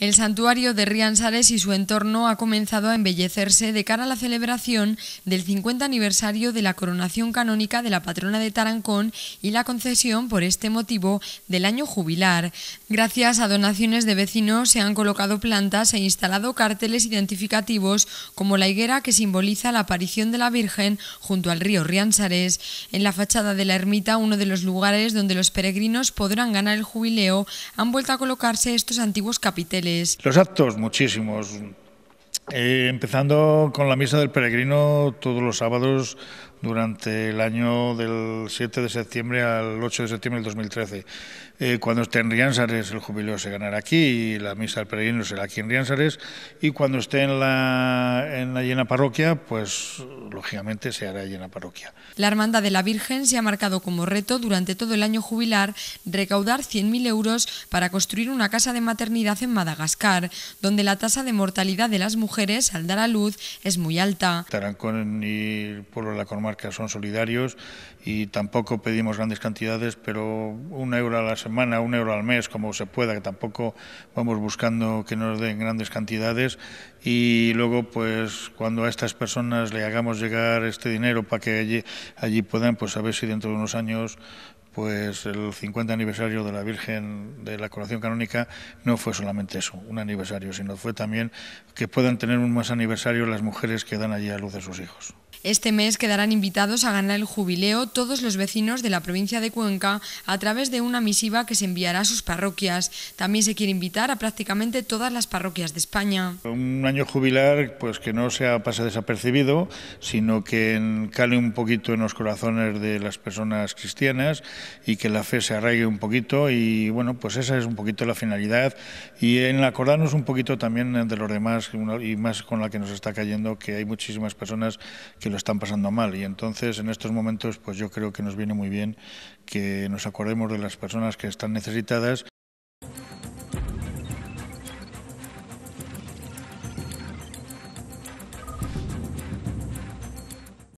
El santuario de Rianzares y su entorno ha comenzado a embellecerse de cara a la celebración del 50 aniversario de la coronación canónica de la patrona de Tarancón y la concesión por este motivo del año jubilar. Gracias a donaciones de vecinos se han colocado plantas e instalado carteles identificativos como la higuera que simboliza la aparición de la Virgen junto al río Rianzares. En la fachada de la ermita, uno de los lugares donde los peregrinos podrán ganar el jubileo, han vuelto a colocarse estos antiguos capiteles los actos, muchísimos. Eh, empezando con la misa del peregrino todos los sábados durante el año del 7 de septiembre al 8 de septiembre del 2013. Eh, cuando esté en Riansares el jubileo se ganará aquí y la misa del peregrino será aquí en Riansares Y cuando esté en la, en la llena parroquia, pues lógicamente se hará llena parroquia. La Hermandad de la Virgen se ha marcado como reto durante todo el año jubilar recaudar 100.000 euros para construir una casa de maternidad en Madagascar, donde la tasa de mortalidad de las mujeres al dar a luz es muy alta. estarán con el por la marcas son solidarios y tampoco pedimos grandes cantidades, pero un euro a la semana, un euro al mes, como se pueda, que tampoco vamos buscando que nos den grandes cantidades. Y luego, pues cuando a estas personas le hagamos llegar este dinero para que allí, puedan, pues a ver si dentro de unos años pues el 50 aniversario de la Virgen de la Coronación Canónica no fue solamente eso, un aniversario, sino fue también que puedan tener un más aniversario las mujeres que dan allí a luz de sus hijos. Este mes quedarán invitados a ganar el jubileo todos los vecinos de la provincia de Cuenca a través de una misiva que se enviará a sus parroquias. También se quiere invitar a prácticamente todas las parroquias de España. Un año jubilar pues que no sea pase desapercibido, sino que cale un poquito en los corazones de las personas cristianas y que la fe se arraigue un poquito y bueno, pues esa es un poquito la finalidad y en acordarnos un poquito también de los demás y más con la que nos está cayendo que hay muchísimas personas que lo están pasando mal. Y entonces, en estos momentos, pues yo creo que nos viene muy bien que nos acordemos de las personas que están necesitadas